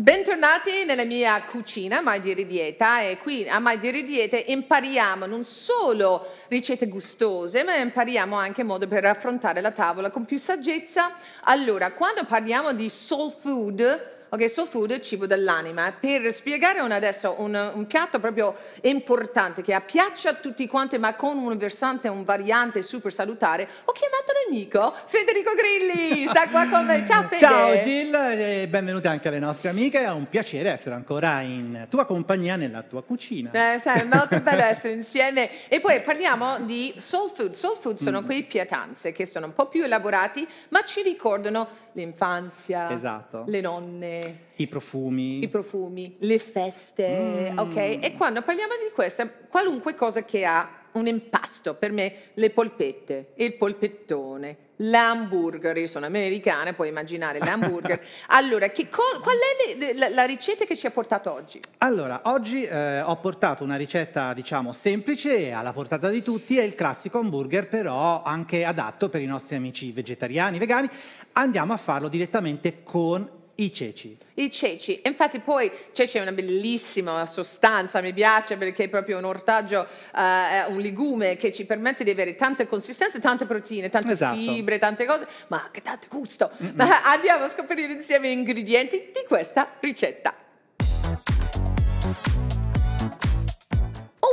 Bentornati nella mia cucina Mai Dire Dieta e qui a Mai Dire Dieta impariamo non solo ricette gustose ma impariamo anche modo per affrontare la tavola con più saggezza. Allora, quando parliamo di soul food, Ok, soul food è il cibo dell'anima. Per spiegare un, adesso un, un, piatto proprio importante che piaccia a tutti quanti, ma con un versante, un variante super salutare, ho chiamato l'amico Federico Grilli. Sta qua con me. Ciao Federico. Ciao Gil e benvenute anche alle nostre amiche. È un piacere essere ancora in tua compagnia nella tua cucina. Eh, sai, è molto bello essere insieme. E poi parliamo di soul food. Soul food sono mm. quei pietanze che sono un po' più elaborati, ma ci ricordano l'infanzia, esatto. le nonne, i profumi. i profumi, le feste, mm. ok? E quando parliamo di questa, qualunque cosa che ha un impasto, per me le polpette, il polpettone, l'hamburger, io sono americana, puoi immaginare l'hamburger. hamburger. allora, co- qual è le, la, la, ricetta che ci ha portato oggi? Allora, oggi eh, ho portato una ricetta, diciamo, semplice, alla portata di tutti, è il classico hamburger, però anche adatto per i nostri amici vegetariani, vegani. Andiamo a farlo direttamente con i ceci. I ceci, infatti poi ceci è una bellissima sostanza, mi piace perché è proprio un ortaggio, eh, un legume che ci permette di avere tante consistenze, tante proteine, tante esatto. fibre, tante cose, ma anche tanto gusto. Ma andiamo a scoprire insieme gli ingredienti di questa ricetta.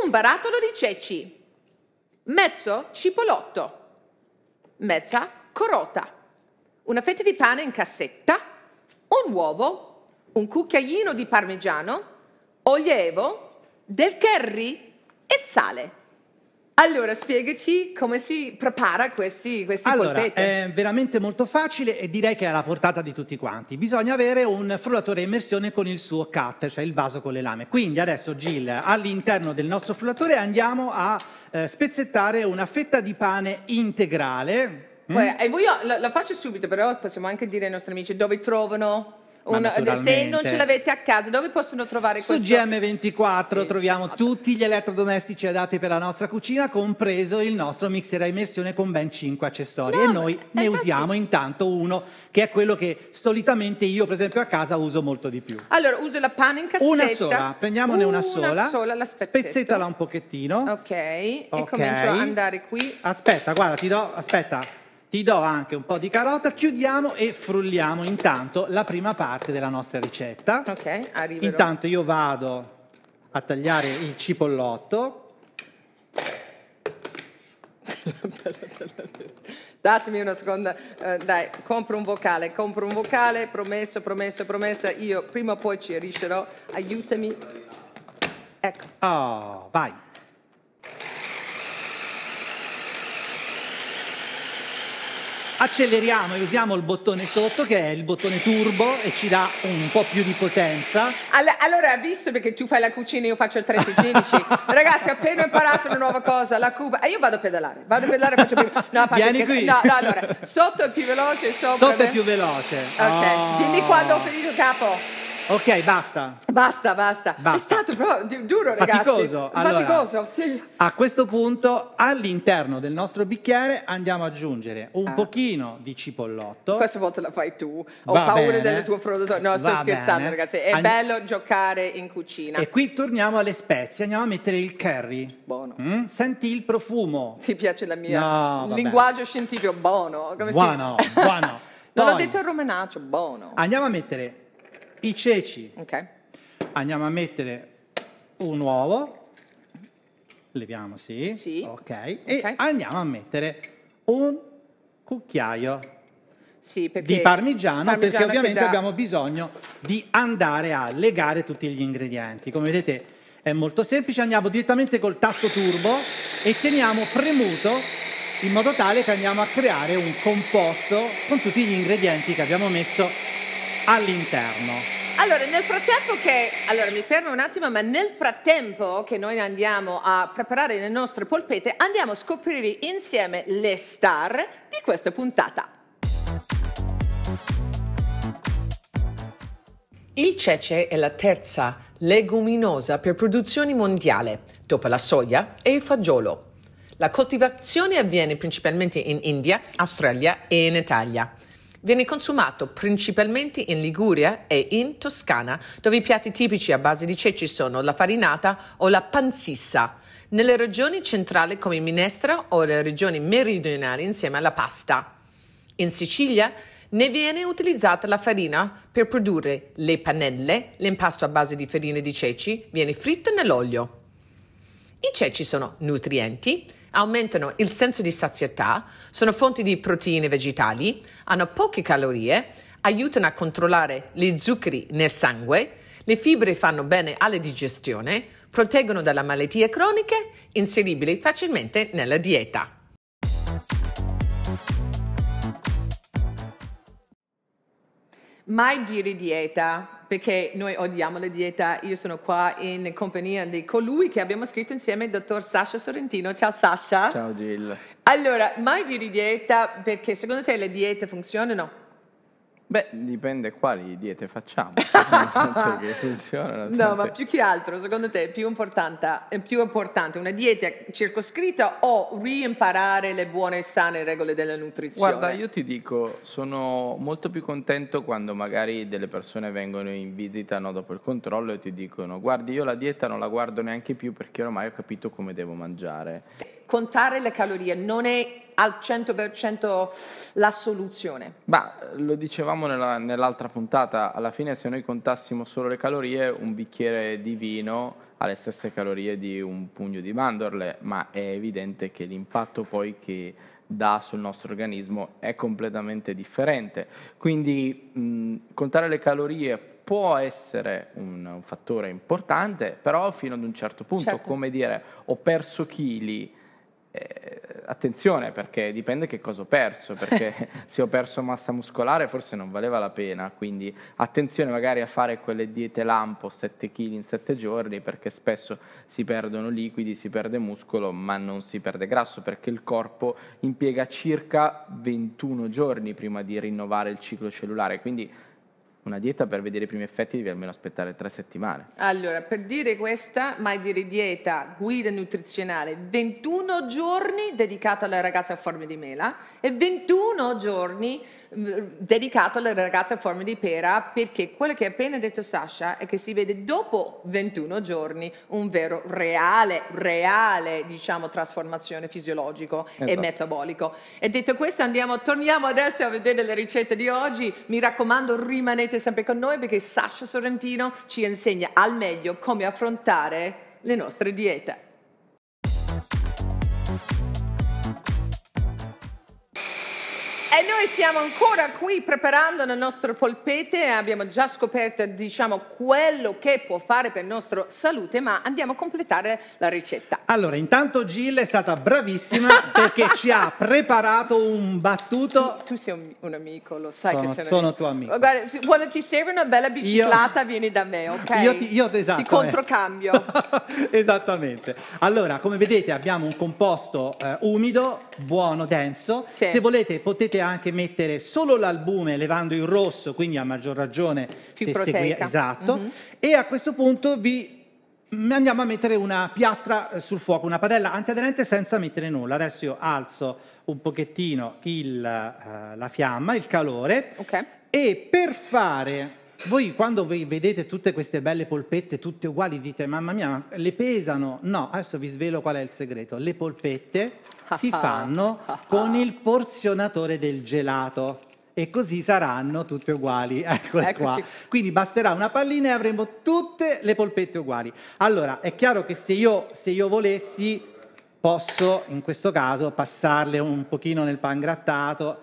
Un barattolo di ceci, mezzo cipolotto, mezza corota, una fetta di pane in cassetta, un uovo, un cucchiaino di parmigiano, olio evo, del curry e sale. Allora, spiegaci come si prepara questi, questi allora, polpette. È veramente molto facile e direi che è alla portata di tutti quanti. Bisogna avere un frullatore a immersione con il suo cut, cioè il vaso con le lame. Quindi adesso, Gil, all'interno del nostro frullatore andiamo a eh, spezzettare una fetta di pane integrale, Guarda, mm? e voglio, la, la faccio subito, però possiamo anche dire ai nostri amici dove trovano ma un, se non ce l'avete a casa, dove possono trovare Su questo? Su GM24 sì, troviamo tutti gli elettrodomestici adatti per la nostra cucina, compreso il nostro mixer a immersione con ben 5 accessori. No, e noi ne infatti... usiamo intanto uno che è quello che solitamente io, per esempio, a casa uso molto di più. Allora, uso la panna in cassetta. Una sola, prendiamone una, una sola. sola spezzettala un pochettino. Ok, okay. e comincio ad andare qui. Aspetta, guarda, ti do, aspetta ti do anche un po' di carota, chiudiamo e frulliamo intanto la prima parte della nostra ricetta. Ok, arriverò. Intanto io vado a tagliare il cipollotto. Datemi una seconda, eh, dai, compro un vocale, compro un vocale, promesso, promesso, promessa, io prima o poi ci riuscirò, aiutami. Ecco. Oh, vai. acceleriamo e usiamo il bottone sotto che è il bottone turbo e ci dà un po' più di potenza. allora, visto perché tu fai la cucina e io faccio il 316, ragazzi, ho appena imparato una nuova cosa, la cuba, e eh, io vado a pedalare, vado a pedalare e faccio prima. No, faccio Vieni qui. No, no, allora, sotto è più veloce, sopra. Sotto è più veloce. Ok, oh. dimmi ah. quando ho finito capo. Ok, basta. Basta, basta. basta. È stato proprio duro, Faticoso. ragazzi. Allora, Faticoso. Sì. A questo punto, all'interno del nostro bicchiere andiamo ad aggiungere un ah. pochino di cipollotto. Questa volta la fai tu. Ho Va paura bene. del tuo prodotto. No, sto Va scherzando, bene. ragazzi. È An... bello giocare in cucina. E qui torniamo alle spezie. Andiamo a mettere il curry. Buono. Mm? Senti il profumo. Ti piace la mia no, linguaggio scientifico buono. Come buono, si... buono. non Poi, l'ho detto il romanaccio, buono. Andiamo a mettere i ceci. Ok. Andiamo a mettere un uovo. Leviamo, sì. Sì. Ok. E andiamo a mettere un cucchiaio Sì, di parmigiano, perché ovviamente dà- abbiamo bisogno di andare a legare tutti gli ingredienti. Come vedete è molto semplice, andiamo direttamente col tasto turbo e teniamo premuto in modo tale che andiamo a creare un composto con tutti gli ingredienti che abbiamo messo all'interno. Allora, nel frattempo che... Allora, mi fermo un attimo, ma nel frattempo che noi andiamo a preparare le nostre polpette, andiamo a scoprire insieme le star di questa puntata. Il cece è la terza leguminosa per produzione mondiale, dopo la soia e il fagiolo. La coltivazione avviene principalmente in India, Australia e in Italia. Viene consumato principalmente in Liguria e in Toscana, dove i piatti tipici a base di ceci sono la farinata o la panzissa. Nelle regioni centrali come minestra o le regioni meridionali insieme alla pasta. In Sicilia ne viene utilizzata la farina per produrre le panelle, l'impasto a base di farine di ceci viene fritto nell'olio. I ceci sono nutrienti, aumentano il senso di sazietà, sono fonti di proteine vegetali, hanno poche calorie, aiutano a controllare gli zuccheri nel sangue, le fibre fanno bene alla digestione, proteggono dalle malattie croniche, inseribili facilmente nella dieta. mai dire dieta, perché noi odiamo la dieta. Io sono qua in compagnia di colui che abbiamo scritto insieme, il dottor Sasha Sorrentino. Ciao Sasha. Ciao Gil. Allora, mai dire dieta perché secondo te le diete funzionano? Beh, dipende quali diete facciamo. che funzionano, no, ma più che altro, secondo te è più, è più importante una dieta circoscritta o riimparare le buone e sane regole della nutrizione? Guarda, io ti dico, sono molto più contento quando magari delle persone vengono in visita no, dopo il controllo e ti dicono guardi, io la dieta non la guardo neanche più perché ormai ho capito come devo mangiare. Sì contare le calorie non è al 100% la soluzione. Ma eh, lo dicevamo nella, nell'altra puntata, alla fine se noi contassimo solo le calorie, un bicchiere di vino ha le stesse calorie di un pugno di mandorle, ma è evidente che l'impatto poi che dà sul nostro organismo è completamente differente. Quindi mh, contare le calorie può essere un, un, fattore importante, però fino ad un certo punto, certo. come dire, ho perso chili eh, attenzione perché dipende che cosa ho perso, perché se ho perso massa muscolare forse non valeva la pena, quindi attenzione magari a fare quelle diete lampo 7 kg in 7 giorni perché spesso si perdono liquidi, si perde muscolo ma non si perde grasso perché il corpo impiega circa 21 giorni prima di rinnovare il ciclo cellulare, quindi una dieta per vedere i primi effetti devi almeno aspettare tre settimane. Allora, per dire questa, mai dire dieta, guida nutrizionale, 21 giorni dedicata alla ragazza a forme di mela e 21 giorni Mm, dedicato alle ragazze a forma di pera perché quello che ha appena detto Sasha è che si vede dopo 21 giorni un vero reale, reale diciamo trasformazione fisiologico esatto. e metabolico. E detto questo andiamo, torniamo adesso a vedere le ricette di oggi, mi raccomando rimanete sempre con noi perché Sasha Sorrentino ci insegna al meglio come affrontare le nostre diete. E noi siamo ancora qui preparando le nostre polpette, abbiamo già scoperto diciamo, quello che può fare per la nostra salute, ma andiamo a completare la ricetta. Allora, intanto Jill è stata bravissima perché ci ha preparato un battuto. Tu, tu sei un, un, amico, lo sai sono, che sono, sono tuo amico. Oh, guarda, quando ti serve una bella biciclata io, vieni da me, ok? Io ti, io, esatto, ti eh. controcambio. Esattamente. Allora, come vedete abbiamo un composto eh, umido, buono, denso. Sì. Se volete potete anche mettere solo l'albume levando il rosso, quindi a maggior ragione più se Segui, esatto. Mm-hmm. E a questo punto vi andiamo a mettere una piastra eh, sul fuoco, una padella antiaderente senza mettere nulla. Adesso io alzo un pochettino il, uh, la fiamma, il calore okay. e per fare voi quando vedete tutte queste belle polpette tutte uguali dite mamma mia le pesano? No, adesso vi svelo qual è il segreto. Le polpette ah, si ah, fanno ah, con il porzionatore del gelato e così saranno tutte uguali. Eccole qua. Quindi basterà una pallina e avremo tutte le polpette uguali. Allora, è chiaro che se io, se io volessi posso in questo caso passarle un pochino nel pangrattato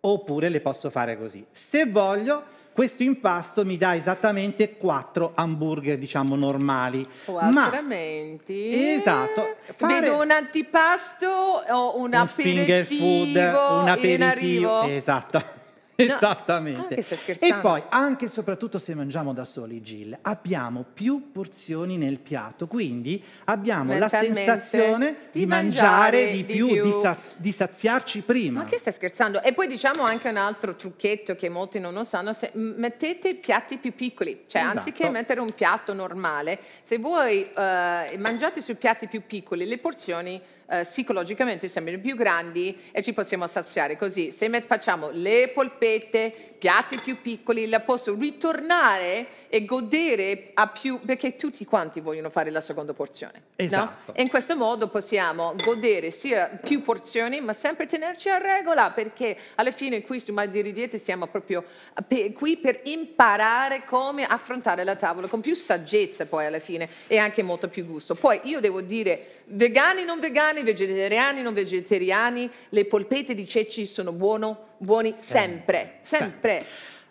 oppure le posso fare così. Se voglio questo impasto mi dà esattamente quattro hamburger, diciamo, normali. O altrimenti... Ma, esatto. Fare... Vedo un antipasto o un, un aperitivo. finger food, un aperitivo. Esatto. Esattamente. e poi, anche e soprattutto se mangiamo da soli, Gil, abbiamo più porzioni nel piatto, quindi abbiamo la sensazione di, mangiare, mangiare, di, più, di, più. di, sa di saziarci prima. Ma che stai scherzando? E poi diciamo anche un altro trucchetto che molti non lo sanno, se mettete piatti più piccoli, cioè esatto. anziché mettere un piatto normale, se voi eh, mangiate su piatti più piccoli, le porzioni eh, psicologicamente siamo più grandi e ci possiamo saziare. Così se facciamo le polpette, piatti più piccoli, la posso ritornare e godere a più, perché tutti quanti vogliono fare la seconda porzione. Esatto. No? E in questo modo possiamo godere sia più porzioni, ma sempre tenerci a regola, perché alla fine qui su Mal di siamo proprio qui per imparare come affrontare la tavola con più saggezza poi alla fine e anche molto più gusto. Poi io devo dire vegani non vegani, vegetariani non vegetariani, le polpette di ceci sono buono buoni eh, sempre, sempre.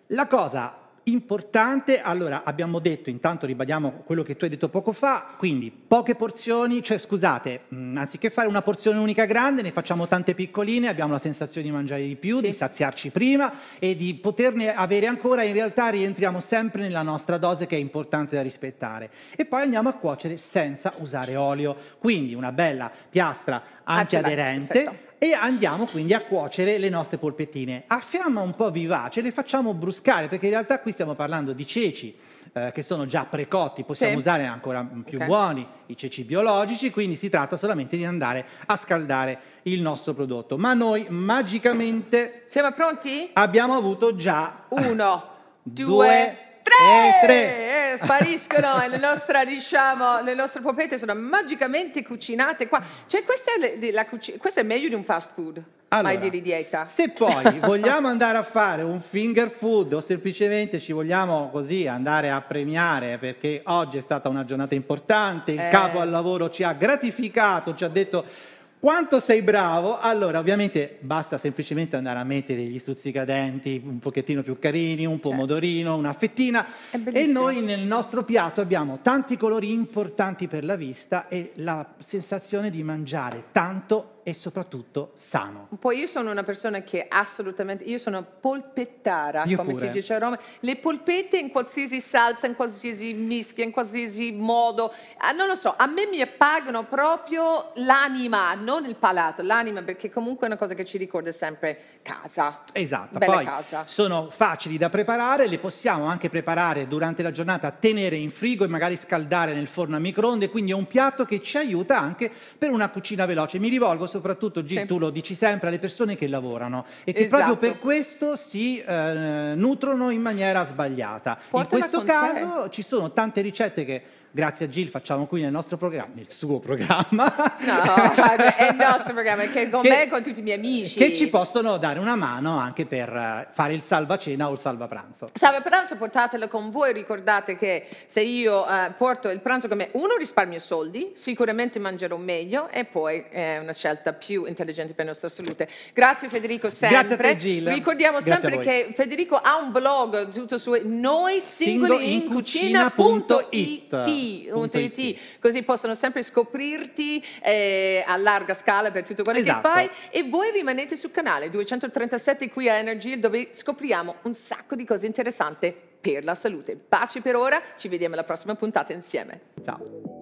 La cosa importante, allora abbiamo detto, intanto ribadiamo quello che tu hai detto poco fa, quindi poche porzioni, cioè scusate, mm, anziché fare una porzione unica grande, ne facciamo tante piccoline, abbiamo la sensazione di mangiare di più, sì. di saziarci prima e di poterne avere ancora, in realtà rientriamo sempre nella nostra dose che è importante da rispettare. E poi andiamo a cuocere senza usare olio, quindi una bella piastra anche aderente. e andiamo quindi a cuocere le nostre polpettine a fiamma un po' vivace, le facciamo bruscare perché in realtà qui stiamo parlando di ceci eh, che sono già precotti, possiamo sì. usare ancora più okay. buoni i ceci biologici, quindi si tratta solamente di andare a scaldare il nostro prodotto. Ma noi magicamente siamo pronti? Abbiamo avuto già uno, due, due tre! E eh, tre. Eh, spariscono nel, nostro, diciamo, nel nostro popete, sono magicamente cucinate qua. Cioè questa è, la, cuc- questa è meglio di un fast food. Allora, mai di dieta. Se poi vogliamo andare a fare un finger food o semplicemente ci vogliamo così andare a premiare perché oggi è stata una giornata importante, il eh. capo al lavoro ci ha gratificato, ci ha detto quanto sei bravo? Allora, ovviamente basta semplicemente andare a mettere degli stuzzicadenti un pochettino più carini, un certo. pomodorino, una fettina e noi nel nostro piatto abbiamo tanti colori importanti per la vista e la sensazione di mangiare tanto e soprattutto sano. Poi io sono una persona che assolutamente, io sono polpettara, io come pure. si dice a Roma, le polpette in qualsiasi salsa, in qualsiasi mischia, in qualsiasi modo, ah, non lo so, a me mi appagano proprio l'anima, non il palato, l'anima perché comunque è una cosa che ci ricorda sempre casa. Esatto, Bella poi casa. sono facili da preparare, le possiamo anche preparare durante la giornata, tenere in frigo e magari scaldare nel forno a microonde, quindi è un piatto che ci aiuta anche per una cucina veloce. Mi rivolgo soprattutto soprattutto, G, sì. tu lo dici sempre, alle persone che lavorano e che proprio esatto. per questo si eh, nutrono in maniera sbagliata. Portala in questo caso te. ci sono tante ricette che Grazie a Gil facciamo qui nel nostro programma, nel suo programma. No, è il nostro programma, che con che, me e con tutti i miei amici. Che ci possono dare una mano anche per eh, fare il salvacena o il salvapranzo. pranzo, portatelo con voi, ricordate che se io eh, porto il pranzo con me, uno risparmio soldi, sicuramente mangerò meglio e poi è una scelta più intelligente per la nostra salute. Grazie Federico sempre. Grazie a te Gil. Ricordiamo Grazie sempre che Federico ha un blog tutto su noi singoli in cucina.it www.allargaScala.it, così possono sempre scoprirti eh, a larga scala per tutto quello esatto. che fai e voi rimanete sul canale 237 qui a Energy dove scopriamo un sacco di cose interessanti per la salute. Pace per ora, ci vediamo alla prossima puntata insieme. Ciao.